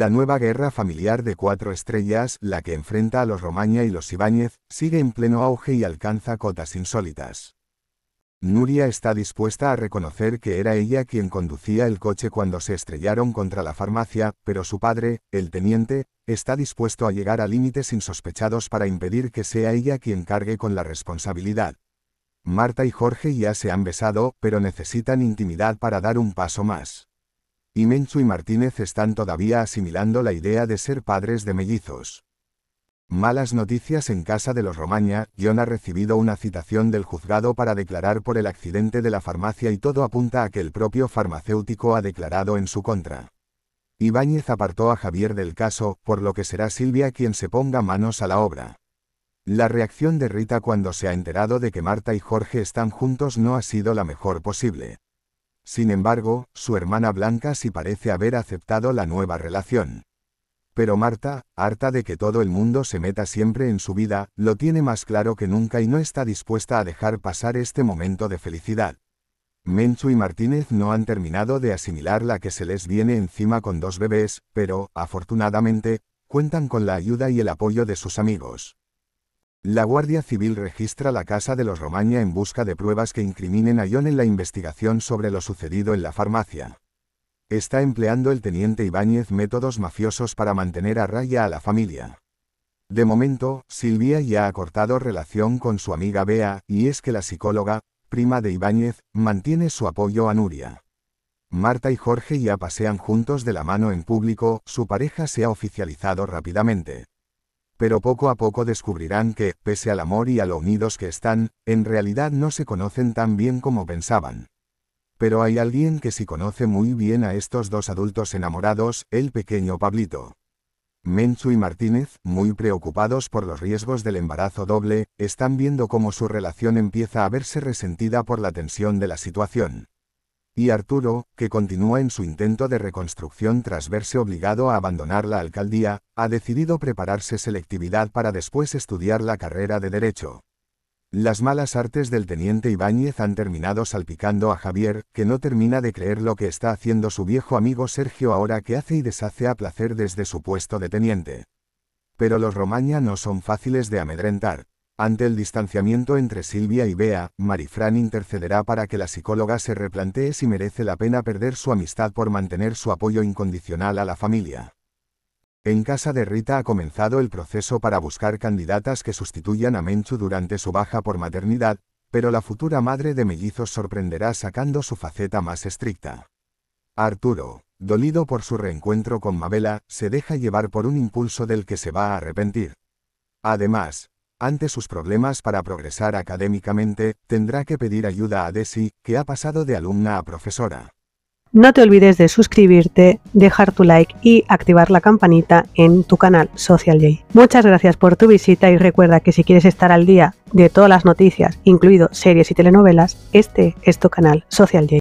La nueva guerra familiar de cuatro estrellas, la que enfrenta a los Romaña y los Ibáñez, sigue en pleno auge y alcanza cotas insólitas. Nuria está dispuesta a reconocer que era ella quien conducía el coche cuando se estrellaron contra la farmacia, pero su padre, el teniente, está dispuesto a llegar a límites insospechados para impedir que sea ella quien cargue con la responsabilidad. Marta y Jorge ya se han besado, pero necesitan intimidad para dar un paso más y Menchu y Martínez están todavía asimilando la idea de ser padres de mellizos. Malas noticias en casa de los Romaña, John ha recibido una citación del juzgado para declarar por el accidente de la farmacia y todo apunta a que el propio farmacéutico ha declarado en su contra. Ibáñez apartó a Javier del caso, por lo que será Silvia quien se ponga manos a la obra. La reacción de Rita cuando se ha enterado de que Marta y Jorge están juntos no ha sido la mejor posible. Sin embargo, su hermana Blanca sí parece haber aceptado la nueva relación. Pero Marta, harta de que todo el mundo se meta siempre en su vida, lo tiene más claro que nunca y no está dispuesta a dejar pasar este momento de felicidad. Menchu y Martínez no han terminado de asimilar la que se les viene encima con dos bebés, pero, afortunadamente, cuentan con la ayuda y el apoyo de sus amigos. La Guardia Civil registra la casa de los Romaña en busca de pruebas que incriminen a John en la investigación sobre lo sucedido en la farmacia. Está empleando el teniente Ibáñez métodos mafiosos para mantener a raya a la familia. De momento, Silvia ya ha cortado relación con su amiga Bea, y es que la psicóloga, prima de Ibáñez, mantiene su apoyo a Nuria. Marta y Jorge ya pasean juntos de la mano en público, su pareja se ha oficializado rápidamente pero poco a poco descubrirán que, pese al amor y a lo unidos que están, en realidad no se conocen tan bien como pensaban. Pero hay alguien que sí conoce muy bien a estos dos adultos enamorados, el pequeño Pablito. Menchu y Martínez, muy preocupados por los riesgos del embarazo doble, están viendo cómo su relación empieza a verse resentida por la tensión de la situación y Arturo, que continúa en su intento de reconstrucción tras verse obligado a abandonar la alcaldía, ha decidido prepararse selectividad para después estudiar la carrera de Derecho. Las malas artes del teniente Ibáñez han terminado salpicando a Javier, que no termina de creer lo que está haciendo su viejo amigo Sergio ahora que hace y deshace a placer desde su puesto de teniente. Pero los Romaña no son fáciles de amedrentar. Ante el distanciamiento entre Silvia y Bea, Marifran intercederá para que la psicóloga se replantee si merece la pena perder su amistad por mantener su apoyo incondicional a la familia. En casa de Rita ha comenzado el proceso para buscar candidatas que sustituyan a Menchu durante su baja por maternidad, pero la futura madre de mellizos sorprenderá sacando su faceta más estricta. Arturo, dolido por su reencuentro con Mabela, se deja llevar por un impulso del que se va a arrepentir. Además, ante sus problemas para progresar académicamente, tendrá que pedir ayuda a Desi, que ha pasado de alumna a profesora. No te olvides de suscribirte, dejar tu like y activar la campanita en tu canal Social J. Muchas gracias por tu visita y recuerda que si quieres estar al día de todas las noticias, incluido series y telenovelas, este es tu canal Social J.